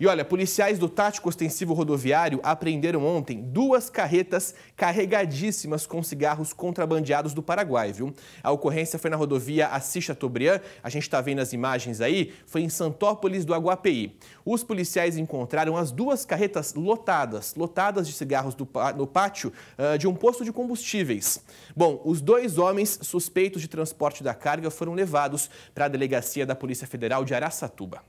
E olha, policiais do Tático Ostensivo Rodoviário apreenderam ontem duas carretas carregadíssimas com cigarros contrabandeados do Paraguai, viu? A ocorrência foi na rodovia Assis Chateaubriand, a gente está vendo as imagens aí, foi em Santópolis do Aguapeí. Os policiais encontraram as duas carretas lotadas, lotadas de cigarros do, no pátio uh, de um posto de combustíveis. Bom, os dois homens suspeitos de transporte da carga foram levados para a delegacia da Polícia Federal de Araçatuba.